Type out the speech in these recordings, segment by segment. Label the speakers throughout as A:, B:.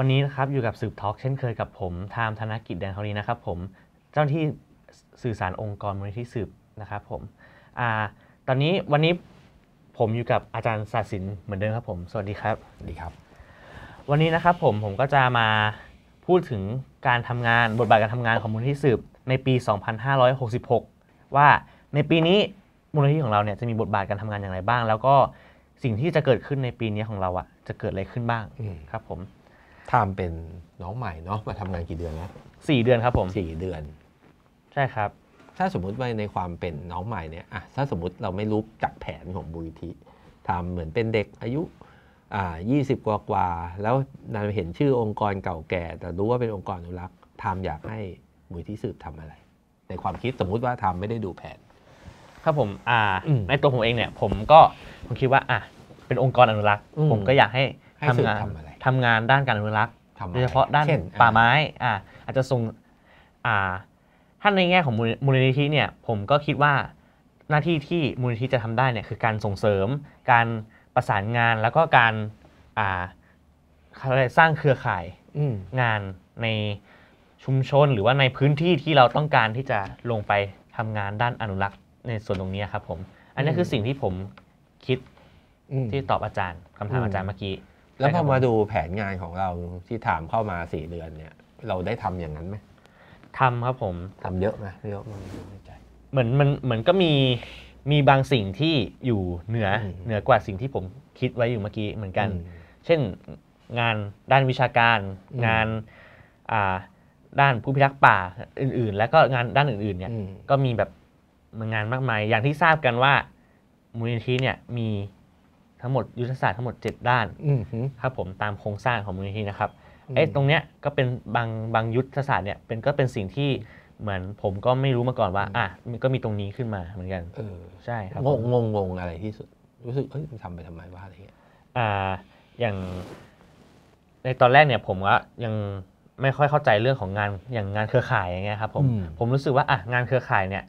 A: วันนี้นะครับอยู่กับสืบทอล์กเช่นเคยกับผมทามธนกิจแดเคานีนะครับผมเจ้าที่สื่อสารองค์กรมูลนิธิสืบนะครับผมอตอนนี้วันนี้ผมอยู่กับอาจารย์ศาสินเหมือนเดิมครับผมสวัสดีครับสวัสดีครับ วันนี้นะครับผมผมก็จะมาพูดถึงการทำงานบทบาทการทำงานของมูลนิธิสืบในปี 2566 ว่าในปีนี้มูลนิธิของเราเนี่ยจะมีบทบาทการทำงานอย่างไรบ้าง แล้วก็สิ่งที่จะเกิดขึ้นในปีนี้ของเราอ่ะจะเกิดอะไรขึ้นบ้างครับผมทามเป็นน้องใหม่เนาะมาทำงานกี่เดือนแล้วสี่เดือนครับผมสี่เดือน
B: ใช่ครับ ถ้าสมมุติว่าในความเป็นน้องใหม่เนี่ยอ่ะถ้าสมมติเราไม่รู้จักแผนของบุริธิทำเหมือนเป็นเด็กอายุอ่ายี่สิบกว่ากว่าแล้วนานเห็นชื่อองค์กรเก่าแก่ แต่รู้ว่าเป็นองค์กรอนุรักษ์ทำอยากให้บุริธิสืบทำอะไร
A: ในความคิดสมมุติว่าทำไม่ได้ดูแผนครับผมอ่าในตัวผมเองเนี่ย ผมก็ผมคิดว่าอ่ะเป็นองค์กรอนุรักษ์ ผมก็อยากให้ทำงานทำอะไรทำงานด้านการอนุรักษ์โดยเฉพาะด้านป่าไม้ อ่าอาจจะส่ง อ่า ถ้าในแง่ของมูลนิธิเนี่ย ผมก็คิดว่าหน้าที่ที่มูลนิธิจะทำได้เนี่ยคือการส่งเสริม การประสานงานแล้วก็การ อ่าสร้างเครือข่ายงานในชุมชนหรือว่าในพื้นที่ที่เราต้องการที่จะลงไปทำงานด้านอนุรักษ์ในส่วนตรงนี้ครับผม อันนี้คือสิ่งที่ผมคิดที่ตอบอาจารย์ คำถามอาจารย์เมื่อกี้แล้วพอมาด
B: ูแผนงานของเรา
A: ที่ถามเข้ามาสี่เดือนเนี่ย เราได้ทำอย่างนั้นไหมทำครับผมทำเยอะไหมเยอะมันเหมือนมันเหมือนก็มีมีบางสิ่งที่อยู่เหนือเหนือกว่าสิ่งที่ผมคิดไว้อยู่เมื่อกี้เหมือนกัน เช่นงานด้านวิชาการงานด้านผู้พิทักษ์ป่า อื่นๆ แล้วก็งานด้านอื่นๆเนี่ยก็มีแบบงานมากมายอย่างที่ทราบกันว่ามูลนิธิเนี่ยมีทั้งหมด ยุทธศาสตร์ทั้งหมด7ด้านครับผมตามโครงสร้างของมูลนิธินะครับไอ้ตรงเนี้ยก็เป็นบางบางยุทธศาสตร์เนี่ยเป็นก็เป็นสิ่งที่เหมือน ผมก็ไม่รู้มาก่อนว่า อ่ะมันก็มีตรงนี้ขึ้นมาเหมือนกันใช่ครับงงงงงอะไรที่สุด
B: รู้สึกเอ้ยทำไปทำไมวะอะไรเงี้ย
A: อ่าอย่าง ในตอนแรกเนี่ย ผมก็ยังไม่ค่อยเข้าใจเรื่องของงานอย่างงานเครือข่ายอย่างเงี้ยครับผม ผมรู้สึกว่าอ่ะงานเครือข่ายเนี่ย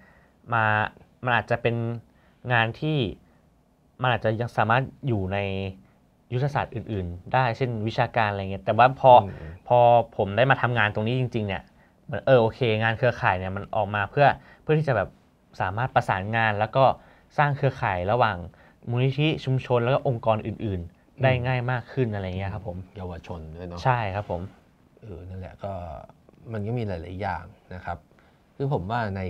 A: มามันอาจจะเป็นงานที่มันอาจจะยังสามารถอยู่ในยุทธศาสตร์อื่นๆ ได้เช่นวิชาการอะไรเงี้ยแต่ว่าพอพอผมได้มาทำงานตรงนี้จริง ๆเนี่ยมันเออโอเคงานเครือข่ายเนี่ยมันออกมาเพื่อเพื่อที่จะแบบสามารถประสานงานแล้วก็สร้างเครือข่ายระหว่างมูลนิธิชุมชนแล้วก็องค์กรอื่นๆ ได้ง่ายมากขึ้นอะไรเงี้ยครับ ผม เยาวชนด้วยเนาะใช่ครับ ผมเออนั่นแหละก็มันก็มีหลายๆอย่างนะครับคือผมว
B: ่าใน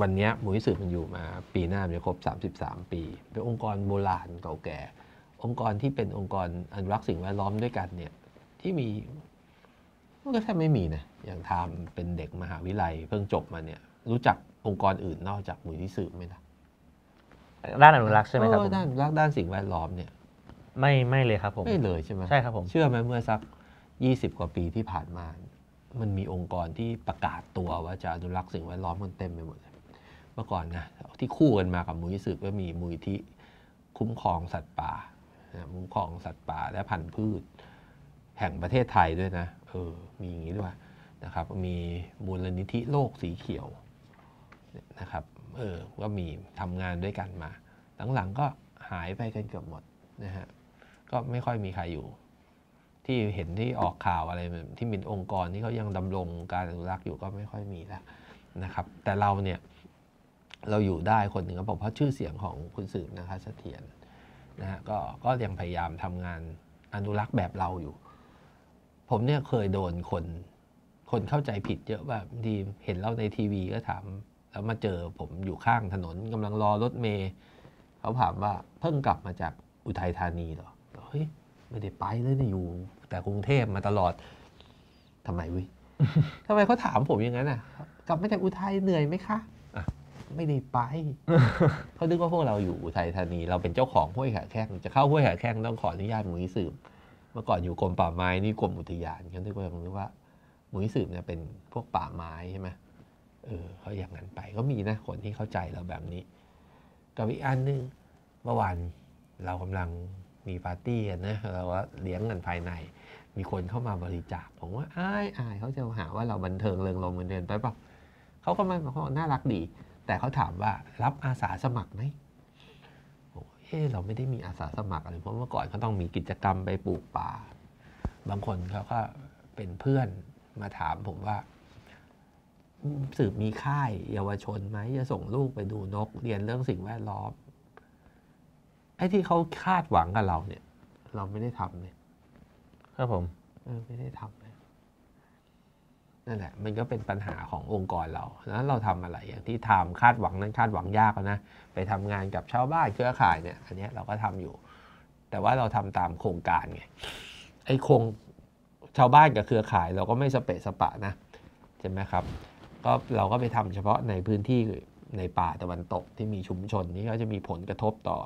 B: วันนี้มูลนิธิมันอยู่มาปีหน้ามันจะครบ 33 ปีเป็นองค์กรโบราณเก่าแก่ องค์กรที่เป็นองค์กรอนุรักษ์สิ่งแวดล้อมด้วยกันเนี่ย ที่มีมันก็แทบไม่มีนะอย่างทามเป็นเด็กมหาวิทยาลัยเพิ่งจบมาเนี่ย รู้จักองค์กรอื่นนอกจากมูลนิธิไหมล่ะด้านอนุรักษ์ใช่ไหมครับด้านอนุรักษ์ด้านสิ่งแวดล้อมเนี่ย ไม่ไม่เลยครับผมไม่เลยใช่ไหมใช่ครับผมเชื่อไหมเมื่อสัก20กว่าปีที่ผ่านมา มันมีองค์กรที่ประกาศตัวว่าจะอนุรักษ์สิ่งแวดล้อมมันเต็มไปหมดเลยเมื่อก่อนนะที่คู่กันมากับมูลนิธิก็มีมูลนิธิคุ้มครองสัตว์ป่าคุ้มครองสัตว์ป่าและพันธุ์พืช แห่งประเทศไทยด้วยนะเออมีอย่างนี้ด้วยนะครับ มีมูลนิธิโลกสีเขียวนะครับเออก็มีทำงานด้วยกันมา หลังงก็หายไปกัน เกือบหมดนะฮะก็ไม่ค่อยมีใครอยู่ ที่เห็นที่ออกข่าวอะไรที่มีองค์กรที่เขายังดำรงการอนุรักษ์อยู่ก็ไม่ค่อยมีแล้วนะครับ แต่เราเนี่ยเราอยู่ได้คนหนึ่งก็บอกเพราะชื่อเสียงของคุณสืบนะคะเสถียรนะฮะ ก็ก็ยังพยายามทำงานอนุรักษ์แบบเราอยู่ ผมเนี่ยเคยโดนคน คนเข้าใจผิดเยอะว่าบางทีเห็นเราในทีวีก็ถาม แล้วมาเจอผมอยู่ข้างถนนกำลังรอรถเมย์เขาถามว่าเพิ่งกลับมาจากอุทัยธานีเหรอ เฮ้ย ไม่ได้ไปเลยนะอยู่แต่กรุงเทพมาตลอดทำไมวิทำไมเขาถาม ผมอย่างนั้นอ่ะ กลับมาจากอุทัยเหนื่อยไหมคะไม่ได้ไปเขาดึกว่าพวกเราอยู่อุทัยธานี เราเป็นเจ้าของห้วยแขกแข้งจะเข้าห้วยแขกแข้ง ต้องขออนุญาตมูลนิิสืบเมื่อก่อนอยู่กรมป่าไม้นี่กรมอุทยานเขาคิดกว่าเรีึกว่ามูลนิิสืบเนี่ยเป็นพวกป่าไม้ใช่ไหมเออเขาอย่างนั้นไปก็มีนะคนที่เข้าใจเราแบบนี้กับอีกอันนึงเมื่อวานเรากำลังมีปาร์ตี้นะ เราว่าเลี้ยงกันภายใน มีคนเข้ามาบริจาคผมว่าอายอายเขาจะหาว่าเราบันเทิงเริงรมเงินเดือนไปเปล่าเขาก็มาบอกน่ารักดีแต่เขาถามว่ารับอาสาสมัครไหมเฮ้เราไม่ได้มีอาสาสมัครอะไรเพราะเมื่อก่อนเขาต้องมีกิจกรรมไปปลูกป่า บางคนเขาก็เป็นเพื่อนมาถาม ผมว่า สืบมีค่าย เยาวชนไหมจะส่งลูกไปดูนก เรียนเรื่องสิ่งแวดล้อมไอ้ที่เขาคาดหวังกับเรา เนี่ย เราไม่ได้ทำเนี่ยครับผม เออ ไม่ได้ทำนั่นแหละมันก็เป็นปัญหาขององค์กรเราแล้วเราทำอะไรอย่างที่ทำคาดหวังนั้นคาดหวังยากนะ ไปทำงานกับชาวบ้านเครือข่ายเนี่ยอันนี้เราก็ทำอยู่ แต่ว่าเราทำตามโครงการไงไอ้โครงชาวบ้านกับเครือข่าย เราก็ไม่สเปะสปะนะใช่ไหมครับก็เราก็ไปทำเฉพาะในพื้นที่ในป่าตะวันตกที่มีชุมชนนี่ก็จะมีผลกระทบต่อ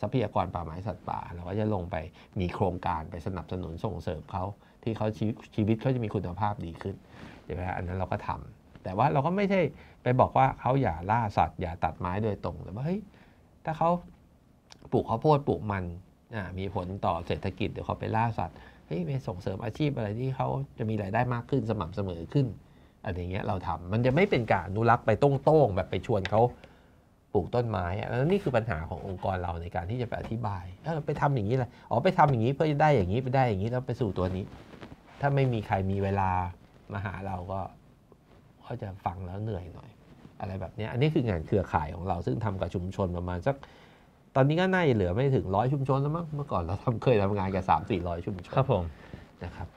B: ทรัพยากรป่าไม้สัตว์ป่าเราก็จะลงไปมีโครงการไปสนับสนุนส่งเสริมเขาที่เขาชีวิตเขาจะมีคุณภาพดีขึ้นใช่ไหมฮะอันนั้นเราก็ทำ แต่ว่าเราก็ไม่ใช่ไปบอกว่าเขาอย่าล่าสัตว์อย่าตัดไม้โดยตรงแต่ว่าเฮ้ย ถ้าเขาปลูกข้าวโพดปลูกมัน มีผลต่อเศรษฐกิจเดี๋ยวเขาไปล่าสัตว์ เฮ้ยไปส่งเสริมอาชีพอะไรที่เขาจะมีรายได้มากขึ้นสม่ำเสมอขึ้นอะไรเงี้ยเราทำมันจะไม่เป็นการนุรักษ์ไปต้งต้งแบบไปชวนเขาปลูกต้นไม้แล้วนี่คือปัญหาขององค์กรเราในการที่จะไปอธิบายเราไปทำอย่างนี้เลยอ๋อไปทำอย่างนี้เพื่อจะได้อย่างนี้ไปได้อย่างนี้แล้วไปสู่ตัวนี้ถ้าไม่มีใครมีเวลา มาหาเราก็ ก็จะฟังแล้วเหนื่อยหน่อย อะไรแบบนี้อันนี้คืองานเครือข่ายของเราซึ่งทำกับชุมชนประมาณสัก ตอนนี้ก็น่าจะเหลือไม่ถึงร้อยชุมชนแล้วมั้ง เมื่อก่อนเราทำเคยทำงานกับสามสี่ร้อยชุมชน ครับผม นะครับ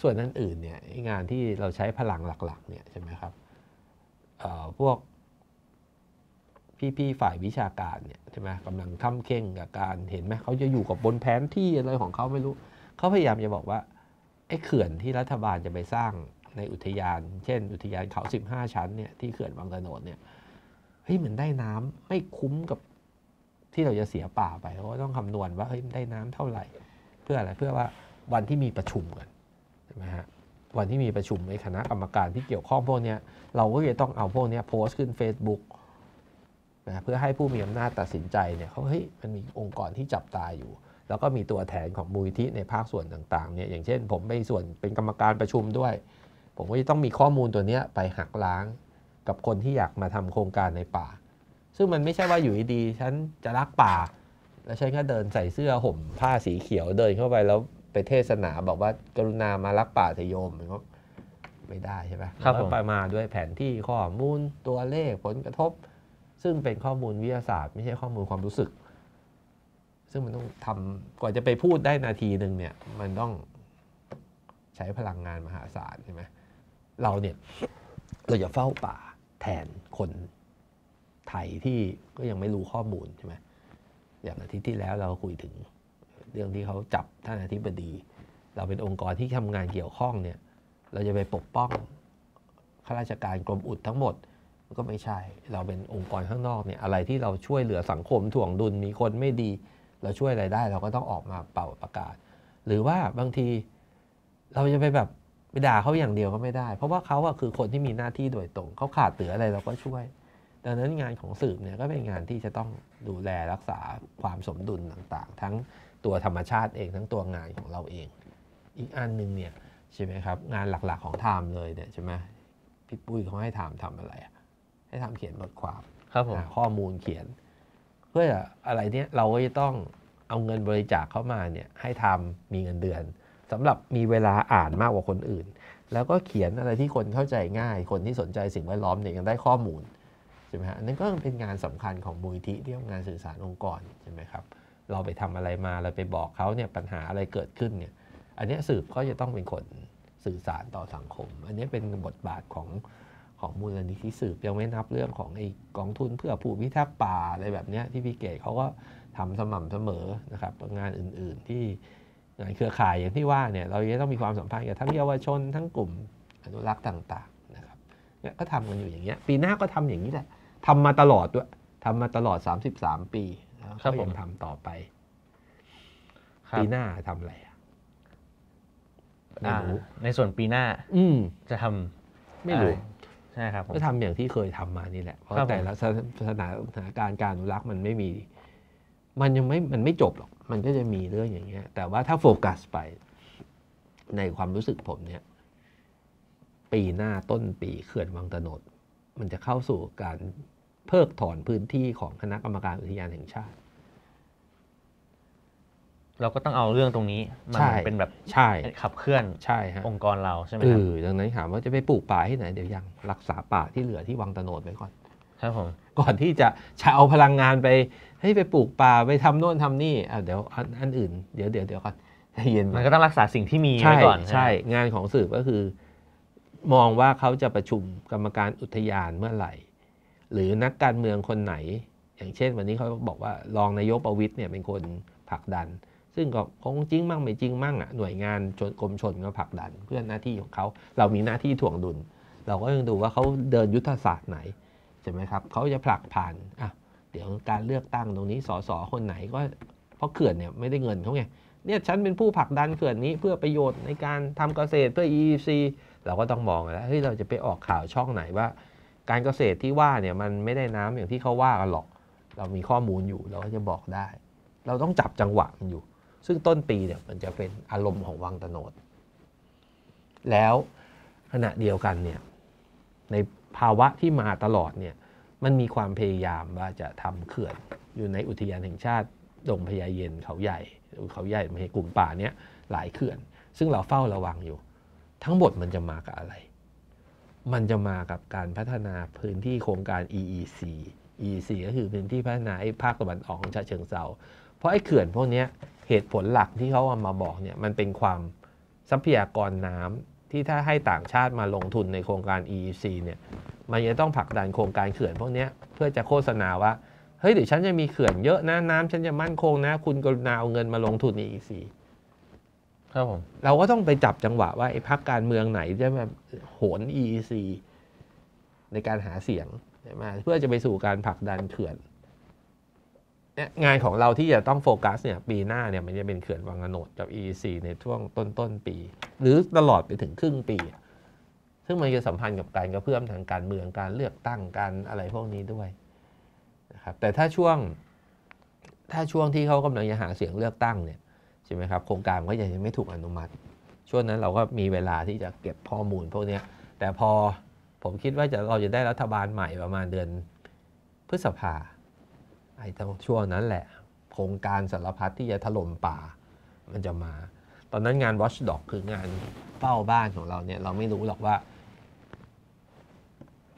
B: ส่วนนั้นอื่นเนี่ยงานที่เราใช้พลังหลักๆเนี่ยใช่ไหมครับพวกพี่ๆฝ่ายวิชาการเนี่ยใช่ไหมกำลังค้ำเข่งกับการเห็นไหมเขาจะอยู่กับบนแผนที่อะไรของเขาไม่รู้ เขาพยายามจะบอกว่าอ้เขื่อนที่รัฐบาลจะไปสร้างในอุทยาน เช่น อุทยานเขา15 ชั้นเนี่ยที่เขื่อนบางตะโนดเนี่ยเฮ้ยมันได้น้ำไม่คุ้มกับที่เราจะเสียป่าไปเพราะต้องคำนวณว่าเฮ้ยได้น้ำเท่าไหร่ เพื่ออะไรเพื่อว่าวันที่มีประชุมกันใช่ไหมฮะวันที่มีประชุมในคณะกรรมการที่เกี่ยวข้องพวกนี้เราก็จะต้องเอาพวกนี้โพสต์ขึ้น Facebook นะเพื่อให้ผู้มีอำนาจตัดสินใจเนี่ยเขาเฮ้ยมันมีองค์กรที่จับตาอยู่แล้วก็มีตัวแทนของมูลที่ในภาคส่วนต่าง ๆ เนี่ย อย่างเช่นผมไปส่วนเป็นกรรมการประชุมด้วย ผมก็จะต้องมีข้อมูลตัวนี้ไปหักล้างกับคนที่อยากมาทำโครงการในป่า ซึ่งมันไม่ใช่ว่าอยู่ดีๆ ฉันจะรักป่า แล้วฉันก็เดินใส่เสื้อ ห่มผ้าสีเขียวเดินเข้าไปแล้วไปเทศนาบอกว่ากรุณามารักป่าเถโยมมันก็ไม่ได้ใช่ไหมครับผมไปมาด้วยแผนที่ข้อมูลตัวเลขผลกระทบ ซึ่งเป็นข้อมูลวิทยาศาสตร์ไม่ใช่ข้อมูลความรู้สึกซึ่งมันต้องทำกว่าจะไปพูดได้นาทีหนึ่งเนี่ยมันต้องใช้พลังงานมหาศาลใช่ไหมเราเนี่ยเราจะเฝ้าป่าแทนคนไทยที่ก็ยังไม่รู้ข้อมูลใช่ไหมอย่างอาทิตย์ที่แล้วเราคุยถึง เรื่องที่เขาจับท่านอธิบดี เราเป็นองค์กรที่ทำงานเกี่ยวข้องเนี่ยเราจะไปปกป้องข้าราชการกรมอุดทั้งหมดก็ไม่ใช่เราเป็นองค์กรข้างนอกเนี่ย อะไรที่เราช่วยเหลือสังคมถ่วงดุลมีคนไม่ดีเราช่วยอะไรได้เราก็ต้องออกมาเป่าประกาศ หรือว่าบางทีเราจะไปแบบไปด่าเขาอย่างเดียวก็ไม่ได้ เพราะว่าเขาอะคือคนที่มีหน้าที่โดยตรงเขาขาดเตืออะไรเราก็ช่วย ดังนั้นงานของสืบเนี่ยก็เป็นงานที่จะต้องดูแลรักษาความสมดุลต่างๆ ทั้งตัวธรรมชาติเองทั้งตัวงานของเราเอง อีกอันหนึ่งเนี่ยใช่ไหมครับงานหลักๆของทามเลยเนี่ยใช่ไหมพี่ปุ้ยเขาให้ทามทำอะไรให้ทำเขียนบทความครับผมข้อมูลเขียนพื่ออะไรเนี่ยเราก็จะต้องเอาเงินบริจาคเข้ามาเนี่ยให้ทำมีเงินเดือน สำหรับมีเวลาอ่านมากกว่าคนอื่น แล้วก็เขียนอะไรที่คนเข้าใจง่าย คนที่สนใจสิ่งแวดล้อมเนี่ยยังได้ข้อมูลใช่ไหมฮะนั่นก็เป็นงานสำคัญของมูลที่เรียองานสื่อสารองค์กรใช่ไหมครับเราไปทำอะไรมาเราไปบอกเขาเนี่ยปัญหาอะไรเกิดขึ้นเนี่ยอันนี้สืบก็จะต้องเป็นคนสื่อสารต่อสังคม อันนี้เป็นบทบาทของของมูลนิธิสืบยังไม่นับเรื่องของไอ้กองทุนเพื่อผู้พิทักษ์ป่าอะไรแบบนี้ที่พี่เก๋เขาก็ทำสม่ำเสมอนะครับงานอื่น ๆที่งานเครือข่ายอย่างที่ว่าเนี่ย เราจะต้องมีความสัมพันธ์กับทั้งเยาวชนทั้งกลุ่มอนุรักษ์ต่าง ๆ นะครับ เนี่ยก็ทำกันอยู่อย่างเงี้ย ปีหน้าก็ทำอย่างนี้แหละทำมาตลอดด้วยทำมาตลอด 33 ปี ครับผมทำต่อไปปีหน้า
A: ทำอะไรไม่รู้ในส่วนปีหน้า อืจะท
B: ำไม่รู้
A: ใช่ครับก็ทำอย่างที่เค
B: ยทำมานี่แหละเพราะแต่ละสถานสถานการณ์การอนุรักษ์มันไม่มี มันยังไม่มันไม่จบหรอก มันก็จะมีเรื่องอย่างเงี้ย แต่ว่าถ้าโฟกัสไป ในความรู้สึกผมเนี่ย ปีหน้าต้นปีเขื่อนวังตะนด มันจะเข้าสู่การเพิกถอนพื้นที่ของคณะกรรมการอุทยานแห่งชาติ
A: เราก็ต้องเอาเรื่องตรงนี้มันเป็นแบบ
B: ใช่ขับเคลื่อนใช่ฮะองค์กรเราใช่ไหมครับดังนั้นถามว่าจะไปปลูกป่าที่ไหนเดี๋ยวยังรักษาป่าที่เหลือที่วังตะโนดไว้ก่อน ครับผมก่อนที่จะจะเอาพลังงานไปให้ไปปลูกป่าไปทำโน่นทำนี่อ่เดี๋ยวอันอื่นเดี๋ยวเดี๋ยวเดี๋ยวก่อนเย็นมันก็ต้องรักษาสิ่งที่มีไว้ก่อนใช่งานของสืบก็คือ มองว่าเขาจะประชุมกรรมการอุทยานเมื่อไหร่ หรือนักการเมืองคนไหน อย่างเช่น วันนี้เขาบอกว่ารองนายกประวิตยเนี่ย เป็นคนผลักดันซึ่งก็คงจริงมั่งไม่จริงมั่งอ่ะ หน่วยงานชนกรมชนก็ผลักดันเพื่อนหน้าที่ของเขา เรามีหน้าที่ถ่วงดุลเราก็ต้องดูว่าเขาเดินยุทธศาสตร์ไหนใช่ไหมครับเขาจะผลักผ่านอ่ะเดี๋ยวการเลือกตั้งตรงนี้สสคนไหนก็เพราะเขื่อนเนี่ยไม่ได้เงินเขาไงเนี่ยฉันเป็นผู้ผลักดันเขื่อนนี้เพื่อประโยชน์ในการทำเกษตรเพื่อ EEC เราก็ต้องมองแล้วเฮ้ยเราจะไปออกข่าวช่องไหนว่า การเกษตรที่ว่าเนี่ยมันไม่ได้น้ำอย่างที่เขาว่ากันหรอก เรามีข้อมูลอยู่ เราก็จะบอกได้ เราต้องจับจังหวะมันอยู่ซึ่งต้นปีเนี่ยมันจะเป็นอารมณ์ของ วังตโนด แล้วขณะเดียวกันเนี่ยในภาวะที่มาตลอดเนี่ยมันมีความพยายามว่าจะทำเขื่อนอยู่ในอุทยานแห่งชาติดงพญาเย็นเขาใหญ่เขาใหญ่ในกลุ่มป่าเนี่ยหลายเขื่อนซึ่งเราเฝ้าระวังอยู่ ทั้งหมดมันจะมากับอะไร มันจะมากับการพัฒนาพื้นที่โครงการ EEC EEC ก็คือพื้นที่พัฒนาภาคตะวันออกของชาเชิงเซาเพราะไอ้เขื่อนพวกนี้เหตุผลหลักที่เขาเอามาบอกเนี่ยมันเป็นความทรัพยากรน้ำที่ถ้าให้ต่างชาติมาลงทุนในโครงการ EEC เนี่ยมันจะต้องผลักดันโครงการเขื่อนพวกนี้เพื่อจะโฆษณาว่า เฮ้ยเดี๋ยวฉันจะมีเขื่อนเยอะนะ น้ำฉันจะมั่นคง นะคุณกรุณาเอาเงินมาลงทุนใน EEC ครับผมเราก็ต้องไปจับจังหวะว่าไอ้พักการเมืองไหน จะมาโหน EEC ในการหาเสียงใช่ไหมเพื่อจะไปสู่การผลักดันเขื่อนงานของเราที่จะต้องโฟกัสเนี่ยปีหน้าเนี่ยมันจะเป็นเขื่อนวังโนดกับ EEC ในช่วงต้นต้นปี หรือตลอดไปถึงครึ่งปี ซึ่งมันจะสัมพันธ์กับการกระเพื่อมทางการเมืองการเลือกตั้งการอะไรพวกนี้ด้วยนะครับแต่ถ้าช่วงถ้าช่วงที่เขากำลังจะหาเสียงเลือกตั้งเนี่ยใช่ไหมครับ โครงการก็ยังไม่ถูกอนุมัติ ช่วงนั้นเราก็มีเวลาที่จะเก็บข้อมูลพวกนี้แต่พอผมคิดว่าจะเราจะได้รัฐบาลใหม่ประมาณเดือนพฤษภาคมไอ้ตรงช่วงนั้นแหละโครงการสารพัดที่จะถล่มป่ามันจะมา ตอนนั้นงานวอชด็อกคืองานเฝ้าบ้านของเราเนี่ยเราไม่รู้หรอกว่า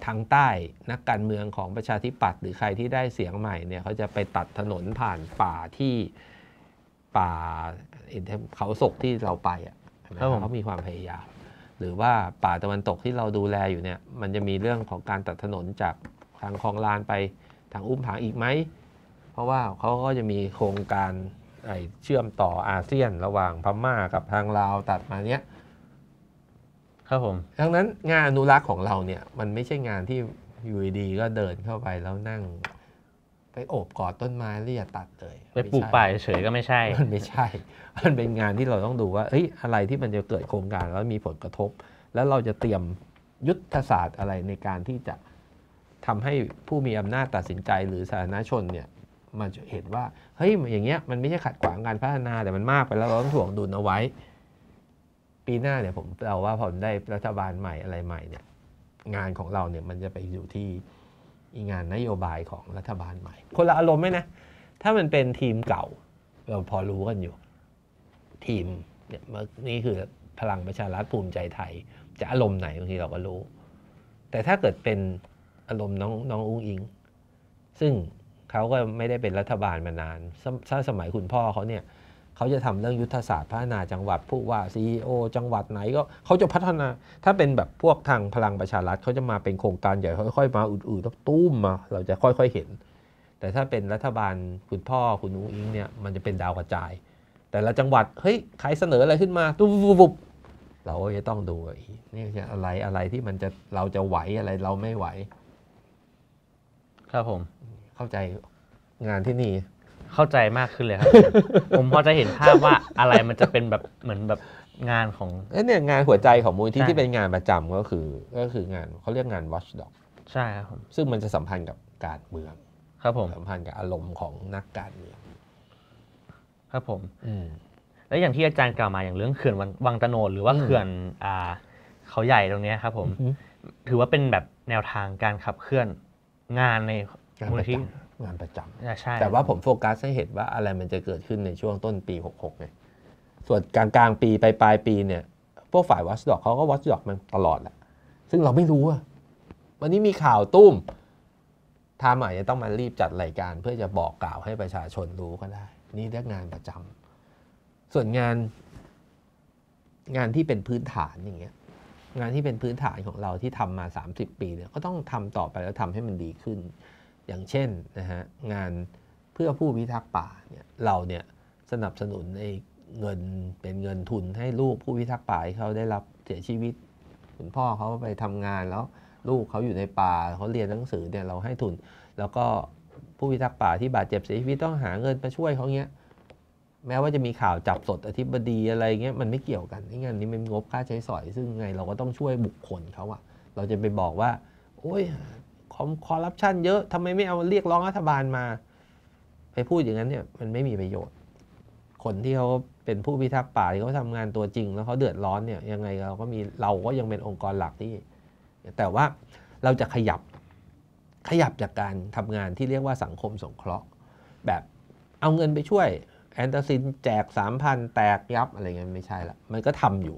B: ทางใต้นักการเมืองของประชาธิปัตย์หรือใครที่ได้เสียงใหม่เนี่ยเขาจะไปตัดถนนผ่านป่าที่ป่าเขาศกที่เราไปอ่ะเขามีความพยายาม หรือว่าป่าตะวันตกที่เราดูแลอยู่เนี่ยมันจะมีเรื่องของการตัดถนนจากทางคลองลานไปทางอุ้มผางอีกไหมเพราะว่าเขาก็จะมีโครงการเชื่อมต่ออาเซียนระหว่างพม่ากับทางลาวตัดมาเนี้ยครับผมดังนั้นงานอนุรักษ์ของเราเนี่ยมันไม่ใช่งานที่อยู่ดีก็เดินเข้าไปแล้วนั่งไปโอบกอดต้นไม้แร้วอย่าตัดเลยไปปลูกป่าเฉยก็ไม่ใช่มันไม่ใช่ มันเป็นงานที่เราต้องดูว่าเฮ้ยอะไรที่มันจะเกิดโครงการแล้วมีผลกระทบ แล้วเราจะเตรียมยุทธศาสตร์อะไรในการที่จะทำให้ผู้มีอำนาจตัดสินใจหรือสาธารณชนเนี่ยมันจะเห็นว่าเฮ้ยอย่างเงี้ยมันไม่ใช่ขัดขวางการพัฒนา แต่มันมากไปแล้วเราต้องถ่วงดุลเอาไว้ ปีหน้าเนี่ยผมเราว่าผมได้รัฐบาลใหม่อะไรใหม่เนี่ย งานของเราเนี่ยมันจะไปอยู่ที่งานนโยบายของรัฐบาลใหม่ คนละอารมณ์ไหมนะถ้ามันเป็นทีมเก่า เราพอรู้กันอยู่ ทีมเนี่ยนี่คือพลังประชารัฐภูมิใจไทยจะอารมณ์ไหนบางทีเราก็รู้ แต่ถ้าเกิดเป็นอารมณ์น้องน้องอุ้งอิง ซึ่งเขาก็ไม่ได้เป็นรัฐบาลมานานถ้าสมัยคุณพ่อเขาเนี่ย เขาจะทำเรื่องยุทธศาสตร์พัฒนาจังหวัดผู้ว่าซีอโอจังหวัดไหนก็เขาจะพัฒนา ถ้าเป็นแบบพวกทางพลังประชารัฐเขาจะมาเป็นโครงการใหญ่ค่อย ๆ มาอืดๆตุ้มมา เราจะค่อยๆเห็น แต่ถ้าเป็นรัฐบาลคุณพ่อ คุณอุ้งอิงเนี่ยมันจะเป็นดาวกระจาย แต่ละจังหวัดเฮ้ยใครเสนออะไรขึ้นมาตุ้มบุบเราจะต้องดู นี่อะไรอะไรที่มันจะเราจะไหวอะไรเราไม่ไหว
A: ครับผมเข้าใจงานที่นี่เข้าใจมากขึ้นเลยครับผมพอจะเห็นภาพว่าอะไรมันจะเป็นแบบเหมือนแบบงานของเอ้เนี่ย
B: งานหัวใจของมูลที่ที่เป็นงานประจำก็คือ ก็คืองานเขาเรียกงาน watchdog ใช่ครับผมซึ่งมันจะสัมพันธ์กับการเมือง ครับผมสัมพันธ์กับอารมณ์ของนักการเมือง
A: ครับผมแล้วอย่างที่อาจารย์กล่าวมาอย่างเรื่องเขื่อนวังตะโนดหรือว่าเขื่อนอ่า เขาใหญ่ตรงนี้ครับ ผม ถือว่าเป็นแบบแนวทางการขับเคลื่อนงานในงานประจำงานประจำแต่ว่าผม
B: โฟกัสให้เห็นว่าอะไรมันจะเกิดขึ้นในช่วงต้นปี 66ไงส่วนกลางกลางปีไปปลายปี เนี่ย พวกฝ่ายวอชดอกเขาก็วอชดอกมันตลอดแหละ ซึ่งเราไม่รู้ว่าวันนี้มีข่าวตุ้มทามาจจะต้องมารีบจัดรายการเพื่อจะบอกกล่าวให้ประชาชนรู้ก็ได้ นี่เรื่องงานประจำ ส่วนงาน งานที่เป็นพื้นฐานอย่างเงี้ย งานที่เป็นพื้นฐานของเราที่ทำมา30ปีเนี่ยก็ต้องทำต่อไปแล้วทำให้มันดีขึ้นอย่างเช่นนะฮะงานเพื่อผู้พิทักษ์ป่าเนี่ยเราเนี่ย สนับสนุนในเงินเป็นเงินทุนให้ลูกผู้พิทักษ์ป่าเขาได้รับเสียชีวิตคุณพ่อเขาไปทำงานแล้ว ลูกเขาอยู่ในป่าเขาเรียนหนังสือเนี่ย เราให้ทุน แล้วก็ผู้พิทักษ์ป่าที่บาดเจ็บ เสียชีวิตต้องหาเงินมาช่วยเขาเงี้ย แม้ว่าจะมีข่าวจับสดอธิบดีอะไรเงี้ยมันไม่เกี่ยวกันงินนี้มันงบค่าใช้สอยซึ่งไงเราก็ต้องช่วยบุคคลเขาอะเราจะไปบอกว่า โอ้ยคอร์รัปชันเยอะทำไมไม่เอาเรียกร้องรัฐบาลมา ไปพูดอย่างนั้นเนี่ยมันไม่มีประโยชน์ คนที่เขาเป็นผู้พิทักษ์ป่า ที่เขาทำงานตัวจริง แล้วเขาเดือดร้อนเนี่ยยังไงเราก็มีเราก็ยังเป็นองค์กรหลักที่ แต่ว่าเราจะขยับขยับจากการทำงานที่เรียกว่าสังคมสงเคราะห์ แบบเอาเงินไปช่วย แอนตาซิน แจกสามพันแตกยับ อะไรเงี้ยไม่ใช่ละมันก็ทำอยู่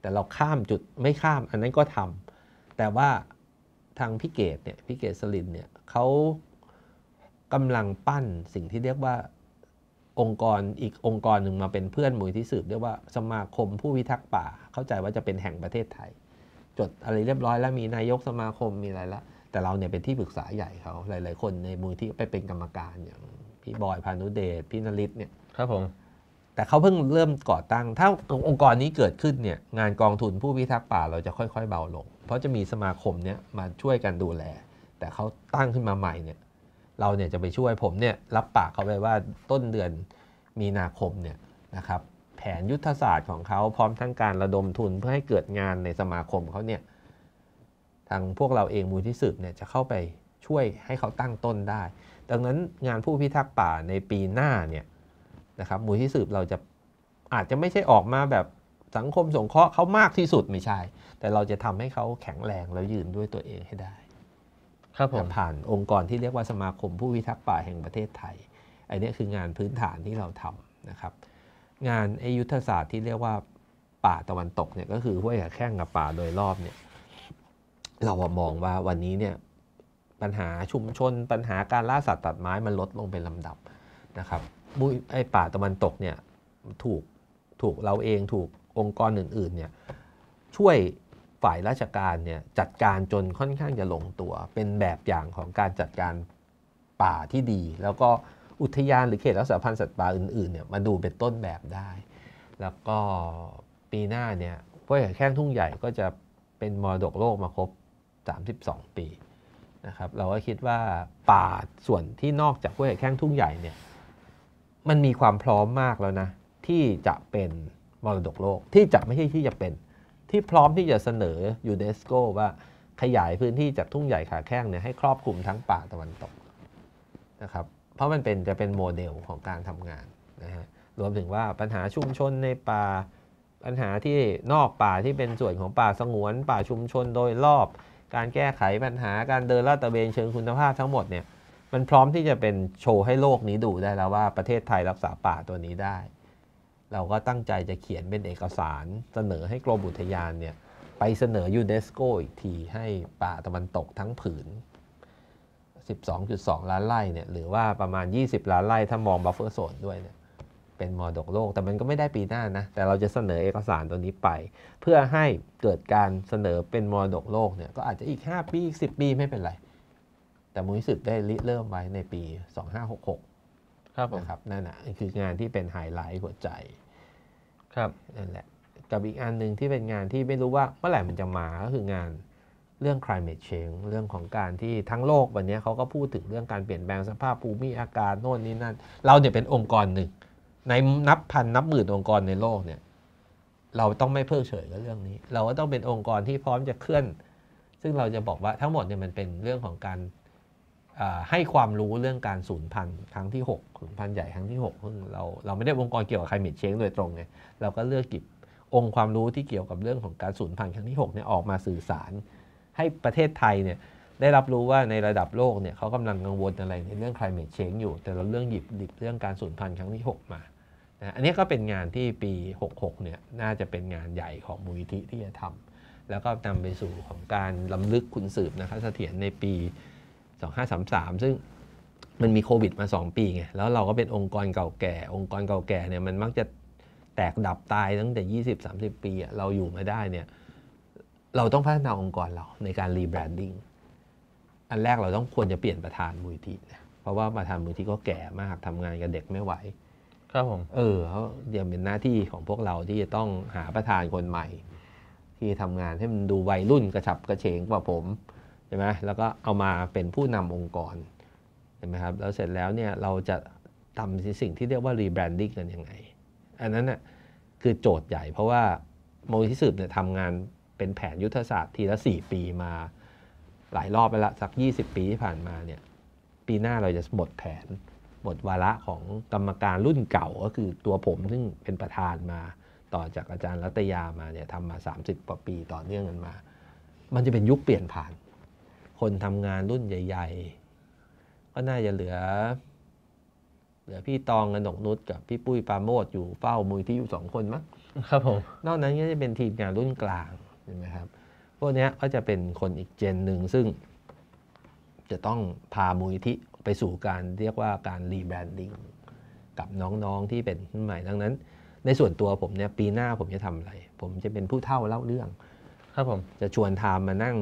B: แต่เราข้ามจุดไม่ข้ามอันนั้นก็ทำแต่ว่าทางพิเกตเนี่ยพิเกตสลินเนี่ยเขากำลังปั้นสิ่งที่เรียกว่าองค์กรอีกองค์กรหนึ่งมาเป็นเพื่อนมูลที่สืบ เรียกว่าสมาคมผู้วิทักษ์ป่าเข้าใจว่าจะเป็นแห่งประเทศไทย จดอะไรเรียบร้อยแล้วมีนายกสมาคมมีอะไรละแต่เราเนี่ยเป็นที่ปรึกษาใหญ่เขาหลาย ๆคน ในมูลที่ไปเป็นกรรมการอย่างพี่บอยพานุเดชพี่นริศเนี่ยครับผมแต่เขาเพิ่งเริ่มก่อตั้งถ้าองค์กรนี้เกิดขึ้นเนี่ยงานกองทุนผู้พิทักษ์ป่า เราจะค่อยๆ เบาลงเพราะจะมีสมาคมเนี่ยมาช่วยกันดูแล แต่เขาตั้งขึ้นมาใหม่เนี่ยเราเนี่ยจะไปช่วยผมเนี่ยรับปากเขาไว้ว่าต้นเดือนมีนาคมเนี่ยนะครับแผนยุทธศาสตร์ของเขาพร้อมทั้งการระดมทุนเพื่อให้เกิดงานในสมาคมเขาเนี่ยทางพวกเราเองมูลที่สืบเนี่ยจะเข้าไปช่วยให้เขาตั้งต้นได้ ดังนั้นงานผู้พิทักษ์ป่าในปีหน้าเนี่ยนะครับมูลที่สืบเราจะอาจจะไม่ใช่ออกมาแบบสังคมสงเคราะห์เขามากที่สุดไม่ใช่ แต่เราจะทำให้เขาแข็งแรงแล้วยืนด้วยตัวเองให้ได้ ครับผมผ่านองค์กรที่เรียกว่าสมาคมผู้พิทักษ์ป่าแห่งประเทศไทยอันนี้คืองานพื้นฐานที่เราทำนะครับ งานไอยุทธศาสตร์ที่เรียกว่าป่าตะวันตกเนี่ยก็คือห้วยแข้งกับป่าโดยรอบเนี่ย เรามองว่าวันนี้เนี่ย ปัญหาชุมชนปัญหาการล่าสัตว์ตัดไม้มันลดลงเป็นลำดับนะครับไอป่าตะวันตกเนี่ยถูกถูกเราเองถูกองค์กรอื่นๆเนี่ยช่วยฝ่ายราชการเนี่ยจัดการจนค่อนข้างจะลงตัว เป็นแบบอย่างของการจัดการป่าที่ดี แล้วก็อุทยานหรือเขตรักษาพันธุ์สัตว์ป่าอื่นๆเนี่ยมาดูเป็นต้นแบบได้ แล้วก็ปีหน้าเนี่ยพากแข้งทุ่งใหญ่ก็จะเป็นมรดกโลกมาครบ 32 ปีนะครับเราก็คิดว่าป่าส่วนที่นอกจากห้วยแข้งทุ่งใหญ่เนี่ยมันมีความพร้อมมากแล้วนะที่จะเป็นมรดกโลกที่จะไม่ใช่ที่จะเป็น ที่พร้อมที่จะเสนอยูเนสโกว่าขยายพื้นที่จากทุ่งใหญ่ขาแข้งเนี่ยให้ครอบคลุมทั้งป่าตะวันตกนะครับเพราะมันเป็นจะเป็นโมเดลของการทำงานนะฮะรวมถึงว่าปัญหาชุมชนในป่า ปัญหาที่นอกป่าที่เป็นส่วนของป่าสงวน ป่าชุมชนโดยรอบการแก้ไขปัญหาการเดินลาดตระเวนเชิงคุณภาพทั้งหมดเนี่ยมันพร้อมที่จะเป็นโชว์ให้โลกนี้ดูได้แล้วว่าประเทศไทยรักษาป่าตัวนี้ได้เราก็ตั้งใจจะเขียนเป็นเอกสารเสนอให้กรมอุทยานเนี่ยไปเสนอยูเนสโกอีกทีให้ป่าตะวันตกทั้งผืน 12.2 ล้านไร่เนี่ยหรือว่าประมาณ 20 ล้านไร่ถ้ามองบัฟเฟอร์โซนด้วยเนี่ยเป็นมรดกโลก แต่มันก็ไม่ได้ปีหน้านะ แต่เราจะเสนอเอกสารตัวนี้ไป เพื่อให้เกิดการเสนอเป็นมรดกโลกเนี่ยก็อาจจะอีก 5 ปี 10 ปีไม่เป็นไร แต่มู้นิธิได้ริเริ่มไว้ในปี 2566ครับผมนัั่นแหะคืองานที่เป็นไฮไลท์หัวใจครับ นั่นแหละ กับอีกอันหนึ่งที่เป็นงานที่ไม่รู้ว่าเมื่อไหร่มันจะมาก็คืองานเรื่อง climate change เรื่องของการที่ทั้งโลกวันนี้เขาก็พูดถึงเรื่องการเปลี่ยนแปลงสภาพภูมิอากาศโน่นนี่นั่นเราเนี่ยเป็นองค์กรหนึ่งในนับพันนับหมื่นองค์กรในโลกเนี่ยเราต้องไม่เพิกเฉยกับเรื่องนี้ เราก็ต้องเป็นองค์กรที่พร้อมจะเคลื่อน ซึ่งเราจะบอกว่าทั้งหมดเนี่ยมันเป็นเรื่องของการให้ความรู้เรื่องการสูญพันธุ์ครั้งที่6สูญพันธุ์ใหญ่ครั้งที่6ซึ่งเราเราไม่ได้องค์กรเกี่ยวกับ climate change โดยตรงไงเราก็เลือกกิบองค์ความรู้ที่เกี่ยวกับเรื่องของการสูญพันธุ์ครั้งที่6เนี่ยออกมาสื่อสาร ให้ประเทศไทยเนี่ยได้รับรู้ว่าในระดับโลกเนี่ยเขากำลังกังวลอะไรในเรื่อง climate change อยู่ แต่เราเรื่องหยิบหยิบเรื่องการสูญพันธุ์ครั้งที่ 6 มาอันนี้ก็เป็นงานที่ปี66เนี่ยน่าจะเป็นงานใหญ่ของมูลนิธิที่จะทำแล้วก็นำไปสู่ของการลํำลึกคุณสืบนะครับเสถียรในปี2533 ซึ่งมันมีโควิดมา 2 ปีไง แล้วเราก็เป็นองค์กรเก่าแก่ องค์กรเก่าแก่เนี่ยมันมักจะแตกดับตายตั้งแต่ 20-30 ปี เราอยู่มาได้เนี่ยเราต้องพัฒนาองค์กรเราในการรีแบรนดิ้งอันแรกเราต้องควรจะเปลี่ยนประธานมูลที่นะเพราะว่าประธานมูลที่ก็แก่มากทำงานกับเด็กไม่ไหวครับผมเออเขาเดี๋ยวเป็นหน้าที่ของพวกเราที่จะต้องหาประธานคนใหม่ ที่ทำงานให้มันดูวัยรุ่นกระฉับกระเฉงกว่าผมช่ไหม แล้วก็เอามาเป็นผู้นำองค์กรใช่ไหมครับ แล้วเสร็จแล้วเนี่ย เราจะทำสิ่งที่เรียกว่ารีแบรนดิ้งกันยังไง อันนั้นน่ยคือโจทย์ใหญ่ เพราะว่าโมทิสืบเนี่ยทำงานเป็นแผนยุทธศาสตร์ทีละ 4 ปีมาหลายรอบไปละสัก 20 ปีที่ผ่านมาเนี่ย ปีหน้าเราจะหมดแผนหมดวาระของกรรมการรุ่นเก่าก็คือตัวผมซึ่งเป็นประธานมาต่อจากอาจารย์รัตยามาเนี่ยทำมา 30กว่าปีต่อเนื่องกันมา มันจะเป็นยุคเปลี่ยนผ่านคนทำงานรุ่นใหญ่ ๆ ก็น่าจะเหลือ เหลือพี่ตองกันกนุชกับพี่ปุ้ยปาโมดอยู่เฝ้ามือที่อยู่สองคนมั้งครับผม นอกนั้นก็จะเป็นทีมงานรุ่นกลางใช่ไหมครับ พวกนี้ก็จะเป็นคนอีกเจนหนึ่ง ซึ่ง จะต้องพามูลที่ไปสู่การเรียกว่าการรีแบรนดิ้งกับน้อง ๆ ที่เป็นใหม่ดังนั้น ในส่วนตัวผมเนี่ย ปีหน้าผมจะทำอะไร ผมจะเป็นผู้เท่าเล่าเรื่อง ครับผม จะชวนทามมานั่ง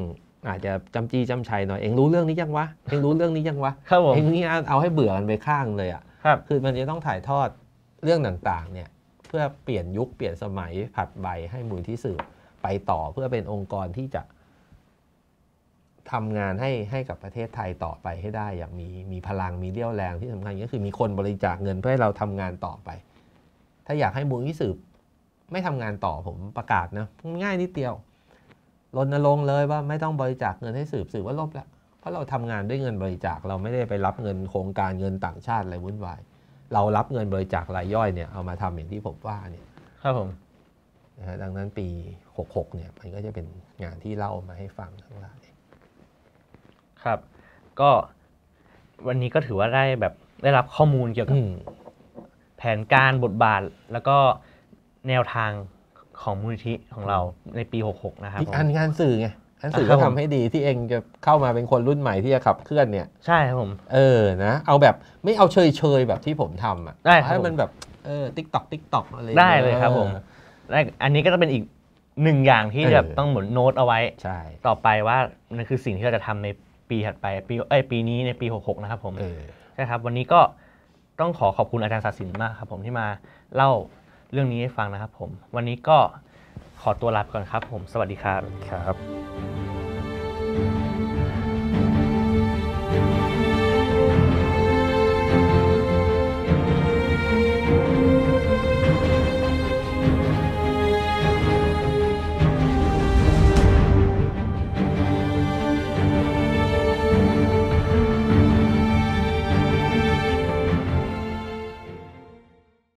B: อาจจะจำจี้จำชัยหน่อย เองรู้เรื่องนี้ยังวะ เองรู้เรื่องนี้ยังวะครับผมเองนี่เอาให้เบื่อกันไปข้างเลยอ่ะครับคือมันจะต้องถ่ายทอดเรื่องต่างๆ เนี่ย เพื่อเปลี่ยนยุคเปลี่ยนสมัยผัดใบให้มูลที่สื่อไปต่อเพื่อเป็นองค์กรที่จะทำงานให้ให้กับประเทศไทยต่อไปให้ได้ อย่างมีมีพลังมีเรี่ยวแรงที่สำคัญก็คือมีคนบริจาคเงินเพื่อให้เราทำงานต่อไป ถ้าอยากให้มูลที่สืบ ไม่ทำงานต่อผมประกาศนะง่ายนิดเดียวรณรงค์เลยว่าไม่ต้องบริจาคเงินให้สืบสืบว่าลบแล้วเพราะเราทำงานด้วยเงินบริจาคเราไม่ได้ไปรับเงินโครงการเงินต่างชาติอะไรวุ่นวายเรารับเงินบริจาครายย่อยเนี่ยเอามาทำอย่างที่ผมว่าเนี่ยครับผมนะฮะดังนั้นปี
A: 66เนี่ยมันก็จะเป็นงานที่เล่ามาให้ฟังทั้งหลายครับ ก็วันนี้ก็ถือว่าได้แบบได้รับข้อมูลเกี่ยวกับแผนการบทบาทแล้วก็แนวทางของมูลทิของเราในปี 66 นะครับอกัน
B: งานสื่อไงอันสื่อก็ทำให้ดีที่เองจะเข้ามาเป็นคนรุ่นใหม่ที่จะขับเคลื่อนเนี่ย ใช่ครับผม เออนะ เอาแบบไม่เอาเชยเชยแบบที่ผมทำอ่ะได้ให้มันแบ
A: บเออติ๊กตอกติ๊กตอกอะไรได้เลยครับผมได้อันนี้ก็จะเป็นอีกหนึ่งอย่างที่แบบต้องหมุนโน้ตเอาไว้ ใช่ ต่อไปว่านั่นคือสิ่งที่เราจะทำในปีถัดไปปีเอ้ยปีนี้ในปี 66 นะครับ ผมใช่ครับ วันนี้ก็ต้องขอขอบคุณอาจารย์ศาสินมากครับผมที่มาเล่าเรื่องนี้ให้ฟังนะครับผม วันนี้ก็ขอตัวลาไปก่อนครับผม สวัสดีครับ ครับ